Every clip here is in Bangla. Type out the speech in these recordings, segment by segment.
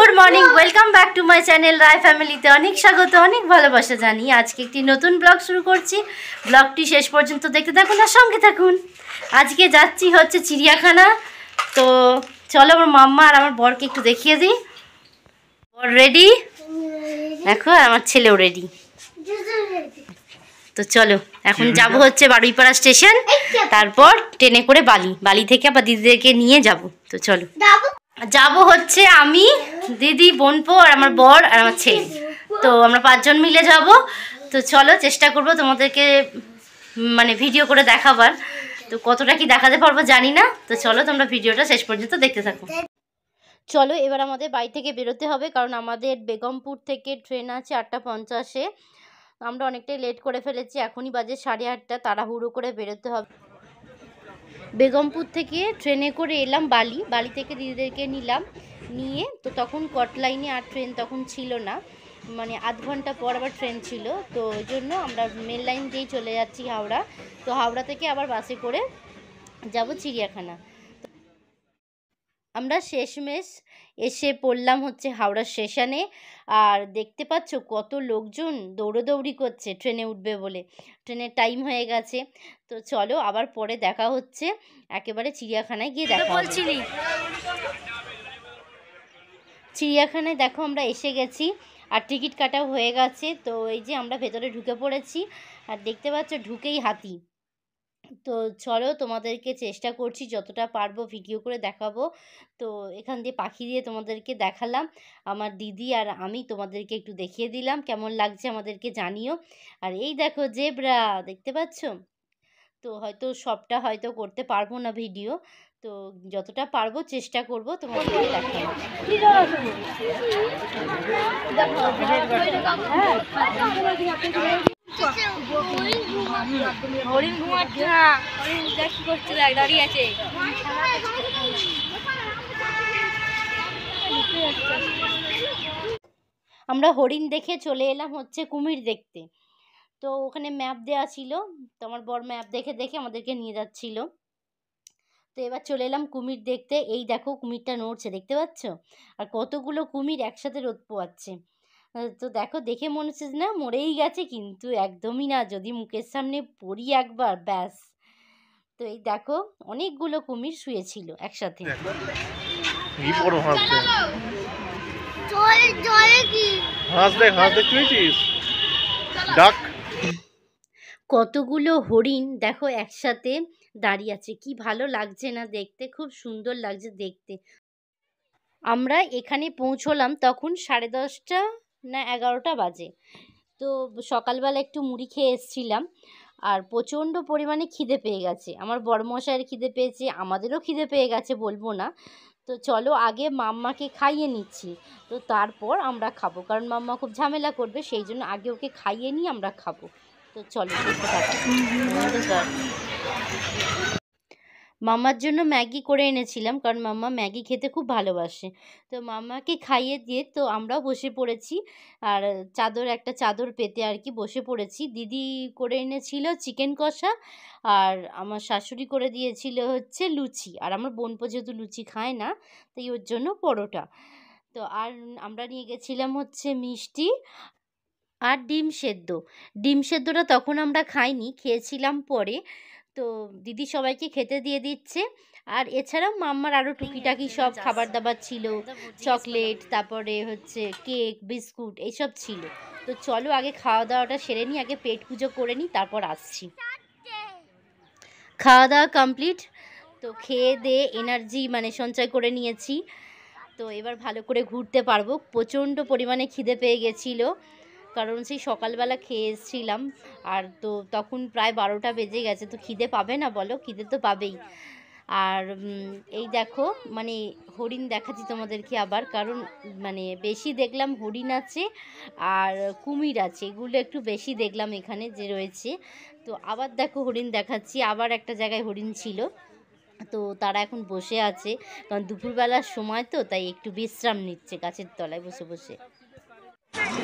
Good morning welcome back to my channel Roy ফ্যামিলিতে অনেক স্বাগত অনেক ভালোবাসা জানি আজকে একটি নতুন ব্লগ শুরু করছি ব্লগটি শেষ পর্যন্ত দেখতে থাকুন আর সঙ্গে থাকুন আজকে যাচ্ছি হচ্ছে চিড়িয়াখানা তো চলো আমার মাম্মা আর আমার বরকে একটু দেখিয়ে দিই বর রেডি দেখো আমার ছেলেও রেডি তো চলো এখন যাব হচ্ছে বারুইপাড়া স্টেশন তারপর ট্রেনে করে বালি বালি থেকে আবার দিদিদেরকে নিয়ে যাব তো চলো যাব হচ্ছে আমি দিদি বোনপো আর আমার বর আর আমার ছেলে তো আমরা পাঁচজন মিলে যাব তো চলো চেষ্টা করব তোমাদেরকে মানে ভিডিও করে দেখাবার তো কতটা কি দেখাতে পারবো জানি না তো চলো তোমরা ভিডিওটা শেষ পর্যন্ত দেখতে থাকো চলো এবার আমাদের বাড়ি থেকে বেরোতে হবে কারণ আমাদের বেগমপুর থেকে ট্রেন আছে আটটা পঞ্চাশে আমরা অনেকটাই লেট করে ফেলেছি এখনই বাজে সাড়ে আটটা তাড়াহুড়ো করে বেরোতে হবে বেগমপুর থেকে ট্রেনে করে এলাম বালি বালি থেকে দিদিদেরকে নিলাম নিয়ে তো তখন কটলাইনে আর ট্রেন তখন ছিল না মানে আধ ঘন্টা পর আবার ট্রেন ছিল তো ওই জন্য আমরা মেন লাইন দিয়েই চলে যাচ্ছি হাওড়া তো হাওড়া থেকে আবার বাসে করে যাব চিড়িয়াখানা আমরা শেষমেশ এসে পড়লাম হচ্ছে হাওড়া স্টেশনে আর দেখতে পাচ্ছ কত লোকজন দৌড়োদৌড়ি করছে ট্রেনে উঠবে বলে ট্রেনের টাইম হয়ে গেছে তো চলো আবার পরে দেখা হচ্ছে একেবারে চিড়িয়াখানায় গিয়ে দেখা বলছিলি চিড়িয়াখানায় দেখো আমরা এসে গেছি আর টিকিট কাটাও হয়ে গেছে তো এই যে আমরা ভেতরে ঢুকে পড়েছি আর দেখতে পাচ্ছ ঢুকেই হাতি তো চলো তোমাদেরকে চেষ্টা করছি যতটা পারবো ভিডিও করে দেখাবো তো এখান দিয়ে পাখি দিয়ে তোমাদেরকে দেখালাম আমার দিদি আর আমি তোমাদেরকে একটু দেখিয়ে দিলাম কেমন লাগছে আমাদেরকে জানিও আর এই দেখো জেব্রা দেখতে পাচ্ছ তো হয়তো সবটা হয়তো করতে পারবো না ভিডিও তো যতটা পারবো চেষ্টা করব তোমাকে দেখাবো হ্যাঁ। হরিণ ঘুমাচ্ছে না হরিণ করছে দেখ দাঁড়িয়ে আছে আমরা হরিণ দেখে চলে এলাম হচ্ছে কুমির দেখতে তো ওখানে ম্যাপ দেওয়া ছিল তো আমার বড় ম্যাপ দেখে দেখে আমাদেরকে নিয়ে যাচ্ছিল তো এবার চলে এলাম কুমির দেখতে এই দেখো কুমিরটা নড়ছে দেখতে পাচ্ছ আর কতগুলো কুমির একসাথে রোদ পোয়াচ্ছে তো দেখো দেখে মনে হচ্ছে না মরেই গেছে কিন্তু একদমই না যদি মুখের সামনে পড়ি একবার ব্যাস তো এই দেখো অনেকগুলো কুমির শুয়েছিল একসাথে কতগুলো হরিণ দেখো একসাথে দাঁড়িয়ে আছে কি ভালো লাগছে না দেখতে খুব সুন্দর লাগছে দেখতে আমরা এখানে পৌঁছলাম তখন সাড়ে দশটা না এগারোটা বাজে তো সকালবেলা একটু মুড়ি খেয়ে এসছিলাম আর প্রচণ্ড পরিমাণে খিদে পেয়ে গেছে আমার বড়মশাইয়ের খিদে পেয়েছে আমাদেরও খিদে পেয়ে গেছে বলবো না তো চলো আগে মাম্মাকে খাইয়ে নিচ্ছি তো তারপর আমরা খাবো কারণ মাম্মা খুব ঝামেলা করবে সেই জন্য আগে ওকে খাইয়ে নিই আমরা খাবো তো চলো মামার জন্য ম্যাগি করে এনেছিলাম কারণ মাম্মা ম্যাগি খেতে খুব ভালোবাসে তো মাম্মাকে খাইয়ে দিয়ে তো আমরাও বসে পড়েছি আর চাদর একটা চাদর পেতে আর কি বসে পড়েছি দিদি করে এনেছিল চিকেন কষা আর আমার শাশুড়ি করে দিয়েছিল হচ্ছে লুচি আর আমার বোনপো যেহেতু লুচি খায় না তাই ওর জন্য পরোটা তো আর আমরা নিয়ে গেছিলাম হচ্ছে মিষ্টি আর ডিম সেদ্ধ ডিম সেদ্ধটা তখন আমরা খাইনি খেয়েছিলাম পরে তো দিদি সবাইকে খেতে দিয়ে দিচ্ছে আর এছাড়াও মাম্মার আরও হ্যাঁ, হ্যাঁ, টুকিটাকি সব খাবার দাবার ছিল চকলেট তারপরে হচ্ছে কেক বিস্কুট এইসব ছিল তো চলো আগে খাওয়া দাওয়াটা সেরে নিই আগে পেট পুজো করে নিই তারপর আসছি খাওয়া দাওয়া কমপ্লিট তো খেয়ে দিয়ে এনার্জি মানে সঞ্চয় করে নিয়েছি তো এবার ভালো করে ঘুরতে পারবো প্রচণ্ড পরিমাণে খিদে পেয়ে গেছিলো কারণ সেই সকালবেলা খেয়ে এসেছিলাম আর তো তখন প্রায় বারোটা বেজে গেছে তো খিদে পাবে না বলো খিদে তো পাবেই আর এই দেখো মানে হরিণ দেখাচ্ছি তোমাদেরকে আবার কারণ মানে বেশি দেখলাম হরিণ আছে আর কুমির আছে এগুলো একটু বেশি দেখলাম এখানে যে রয়েছে তো আবার দেখো হরিণ দেখাচ্ছি আবার একটা জায়গায় হরিণ ছিল তো তারা এখন বসে আছে কারণ দুপুরবেলার সময় তো তাই একটু বিশ্রাম নিচ্ছে গাছের তলায় বসে বসে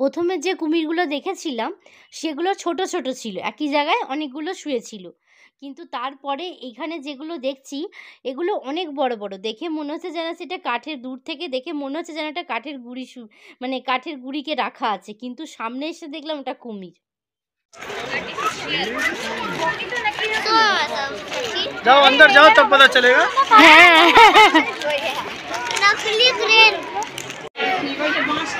প্রথমে যে কুমিরগুলো দেখেছিলাম সেগুলো ছোট ছোট ছিল একই জায়গায় অনেকগুলো শুয়েছিল কিন্তু তারপরে এখানে যেগুলো দেখছি এগুলো অনেক বড় বড় দেখে মনে হচ্ছে যেন সেটা কাঠের দূর থেকে দেখে মনে হচ্ছে যেন একটা কাঠের গুড়ি মানে কাঠের গুড়িকে রাখা আছে কিন্তু সামনে এসে দেখলাম ওটা কুমির যাও अंदर जाओ হ্যাঁ নকলি चलेगा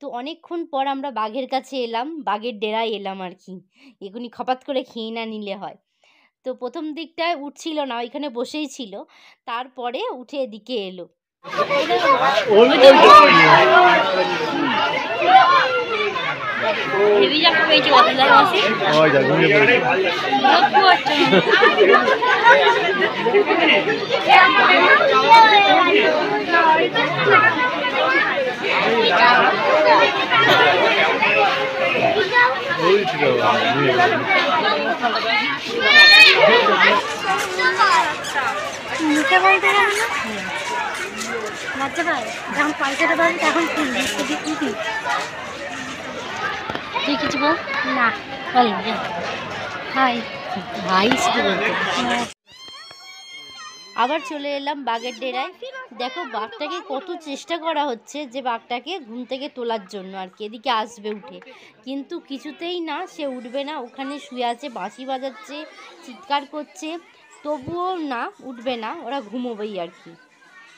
তো অনেকক্ষণ পর আমরা বাঘের কাছে এলাম বাঘের ডেরায় এলাম আর কি এগুনি খপাত করে খেয়ে না নিলে হয় তো প্রথম দিকটায় উঠছিল না ওইখানে বসেই ছিল তারপরে উঠে এদিকে এলো নিচে বলতে বাচ্চা ভাই যখন পয়সাটা পাবি তখন কি দিবি তুই কিছু বল না আবার চলে এলাম বাঘের ডেরায় দেখো বাঘটাকে কত চেষ্টা করা হচ্ছে যে বাঘটাকে ঘুম থেকে তোলার জন্য আর কি এদিকে আসবে উঠে কিন্তু কিছুতেই না সে উঠবে না ওখানে শুয়ে আছে বাঁশি বাজাচ্ছে চিৎকার করছে তবুও না উঠবে না ওরা ঘুমোবেই আর কি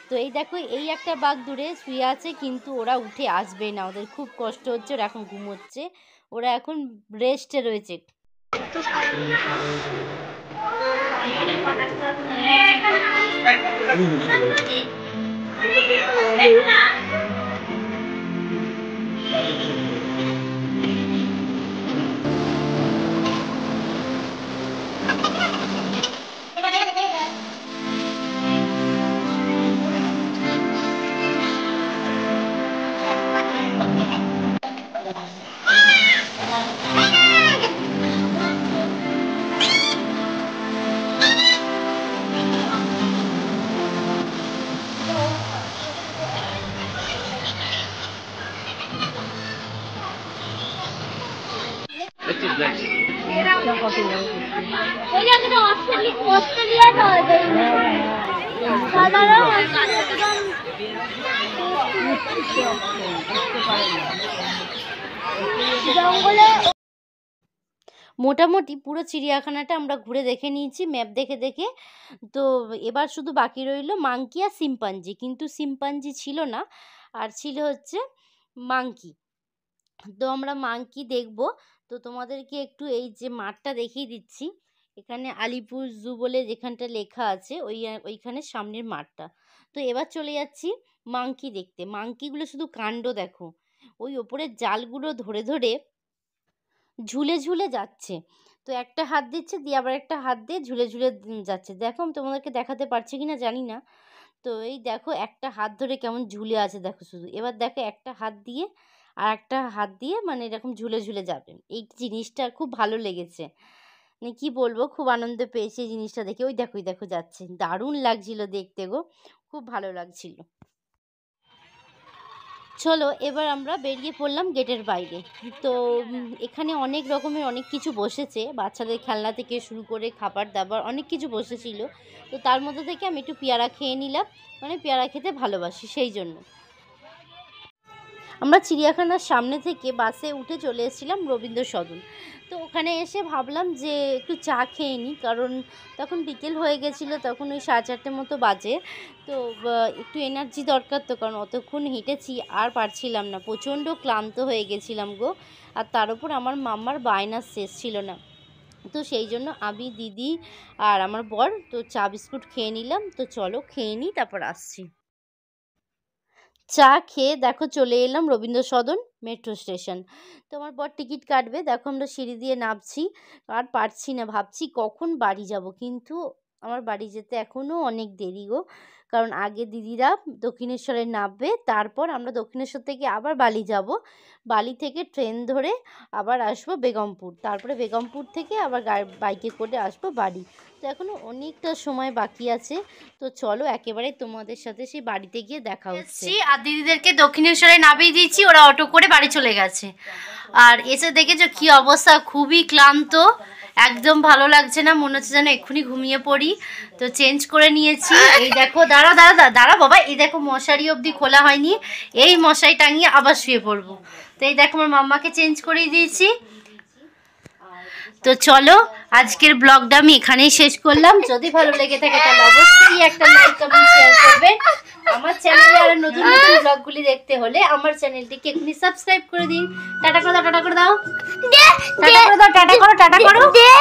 তো এই দেখো এই একটা বাঘ দূরে শুয়ে আছে কিন্তু ওরা উঠে আসবে না ওদের খুব কষ্ট হচ্ছে ওরা এখন ঘুমোচ্ছে ওরা এখন রেস্টে রয়েছে Thank you. মোটামুটি পুরো চিড়িয়াখানাটা আমরা ঘুরে দেখে নিয়েছি ম্যাপ দেখে দেখে তো এবার শুধু বাকি রইল মাংকি আর সিম্পাঞ্জি কিন্তু সিম্পাঞ্জি ছিল না আর ছিল হচ্ছে মাংকি তো আমরা মাংকি দেখব তো তোমাদেরকে একটু এই যে মাঠটা দেখিয়ে দিচ্ছি এখানে আলিপুর জু বলে যেখানটা লেখা আছে ওই ওইখানে সামনের মাঠটা তো এবার চলে যাচ্ছি মাংকি দেখতে মাংকিগুলো শুধু কাণ্ড দেখো ওই ওপরের জালগুলো ধরে ধরে ঝুলে ঝুলে যাচ্ছে তো একটা হাত দিচ্ছে দিয়ে আবার একটা হাত দিয়ে ঝুলে ঝুলে যাচ্ছে দেখো আমি তোমাদেরকে দেখাতে পারছি কি না জানি না তো এই দেখো একটা হাত ধরে কেমন ঝুলে আছে দেখো শুধু এবার দেখো একটা হাত দিয়ে আর একটা হাত দিয়ে মানে এরকম ঝুলে ঝুলে যাবেন এই জিনিসটা খুব ভালো লেগেছে মানে কী বলবো খুব আনন্দ পেয়েছি এই জিনিসটা দেখে ওই দেখো ওই দেখো যাচ্ছে দারুণ লাগছিল দেখতে গো খুব ভালো লাগছিল চলো এবার আমরা বেরিয়ে পড়লাম গেটের বাইরে তো এখানে অনেক রকমের অনেক কিছু বসেছে বাচ্চাদের খেলনা থেকে শুরু করে খাবার দাবার অনেক কিছু বসেছিল তো তার মধ্যে থেকে আমি একটু পেয়ারা খেয়ে নিলাম মানে পেয়ারা খেতে ভালোবাসি সেই জন্য আমরা চিড়িয়াখানার সামনে থেকে বাসে উঠে চলে এসেছিলাম রবীন্দ্র সদন তো ওখানে এসে ভাবলাম যে একটু চা খেয়ে নিই কারণ তখন বিকেল হয়ে গেছিলো তখন ওই সাড়ে চারটের মতো বাজে তো একটু এনার্জি দরকার তো কারণ অতক্ষণ হেঁটেছি আর পারছিলাম না প্রচণ্ড ক্লান্ত হয়ে গেছিলাম গো আর তার উপর আমার মাম্মার বায়নার শেষ ছিল না তো সেই জন্য আমি দিদি আর আমার বর তো চা বিস্কুট খেয়ে নিলাম তো চলো খেয়ে নিই তারপর আসছি চা খেয়ে দেখো চলে এলাম রবীন্দ্র সদন মেট্রো স্টেশন তো আমার পর টিকিট কাটবে দেখো আমরা সিঁড়ি দিয়ে নামছি আর পারছি না ভাবছি কখন বাড়ি যাব কিন্তু আমার বাড়ি যেতে এখনও অনেক দেরি গো কারণ আগে দিদিরা দক্ষিণেশ্বরে নামবে তারপর আমরা দক্ষিণেশ্বর থেকে আবার বালি যাব বালি থেকে ট্রেন ধরে আবার আসবো বেগমপুর তারপরে বেগমপুর থেকে আবার বাইকে করে আসবো বাড়ি তো এখনো অনেকটা সময় বাকি আছে তো চলো একেবারে তোমাদের সাথে সেই বাড়িতে গিয়ে দেখা হচ্ছে আর দিদিদেরকে দক্ষিণেশ্বরে নামিয়ে দিয়েছি ওরা অটো করে বাড়ি চলে গেছে আর এসে দেখেছো কি অবস্থা খুবই ক্লান্ত একদম ভালো লাগছে না মনে হচ্ছে যেন এক্ষুনি ঘুমিয়ে পড়ি তো চেঞ্জ করে নিয়েছি এই দেখো দাঁড়া দাঁড়া দাঁড়া বাবা এই দেখো মশারি অবধি খোলা হয়নি এই মশারি টাঙিয়ে আবার শুয়ে পড়বো তো এই দেখো আমার মাম্মাকে চেঞ্জ করে দিয়েছি তো চলো আজকের ব্লগটা আমি এখানেই শেষ করলাম যদি ভালো লেগে থাকে তাহলে অবশ্যই একটা লাইক কমেন্ট শেয়ার করবে আমার চ্যানেলে আরো নতুন নতুন ব্লগগুলি দেখতে হলে আমার চ্যানেলটিকে এখনই সাবস্ক্রাইব করে দিন টাটা করে দাও টাটা করে দাও টাটা করো দাও টাটা করো টাটা করো